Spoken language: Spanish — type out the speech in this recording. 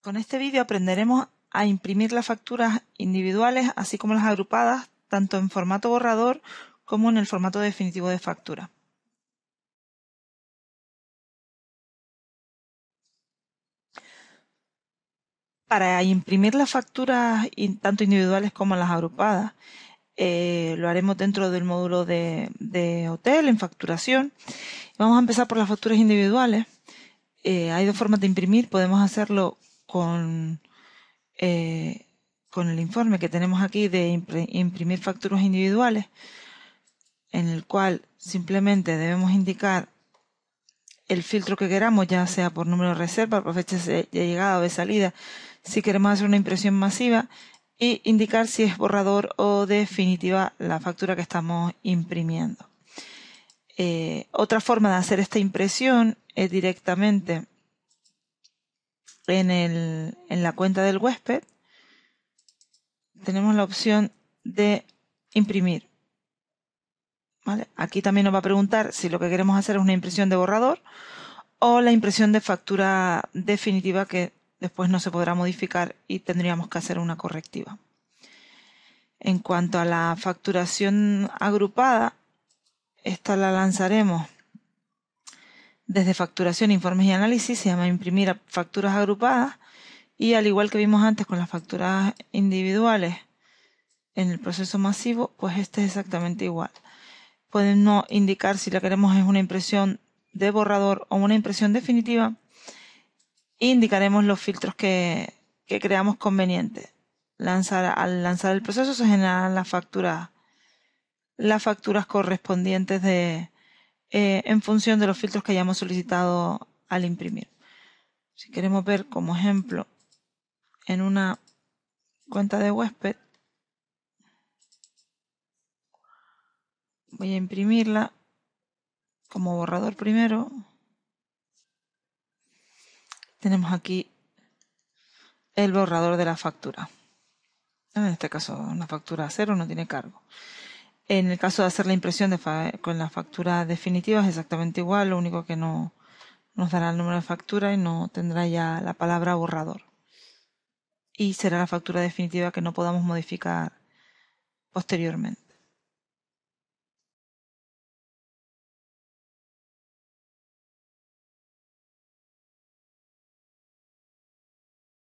Con este vídeo aprenderemos a imprimir las facturas individuales así como las agrupadas tanto en formato borrador como en el formato definitivo de factura. Para imprimir las facturas tanto individuales como las agrupadas, eh, lo haremos dentro del módulo de, hotel en facturación. Vamos a empezar por las facturas individuales. Eh, hay dos formas de imprimir. Podemos hacerlo con, eh, con el informe que tenemos aquí de imprimir facturas individuales, en el cual simplemente debemos indicar el filtro que queramos, ya sea por número de reserva, por fecha de llegada o de salida, si queremos hacer una impresión masiva, y indicar si es borrador o definitiva la factura que estamos imprimiendo. Eh, otra forma de hacer esta impresión es directamente en, la cuenta del huésped, tenemos la opción de imprimir. Aquí también nos va a preguntar si lo que queremos hacer es una impresión de borrador o la impresión de factura definitiva que después no se podrá modificar y tendríamos que hacer una correctiva. En cuanto a la facturación agrupada, esta la lanzaremos desde facturación, informes y análisis, se llama imprimir facturas agrupadas y al igual que vimos antes con las facturas individuales en el proceso masivo, pues este es exactamente igual. Podemos indicar si la queremos es una impresión de borrador o una impresión definitiva. Indicaremos los filtros que, creamos conveniente. Lanzar, al lanzar el proceso se generarán las facturas, las facturas correspondientes de, eh, en función de los filtros que hayamos solicitado al imprimir. Si queremos ver como ejemplo en una cuenta de huésped, voy a imprimirla como borrador primero. Tenemos aquí el borrador de la factura. En este caso, una factura cero no tiene cargo. En el caso de hacer la impresión con la factura definitiva es exactamente igual, lo único que no nos dará el número de factura y no tendrá ya la palabra borrador. Y será la factura definitiva que no podamos modificar posteriormente.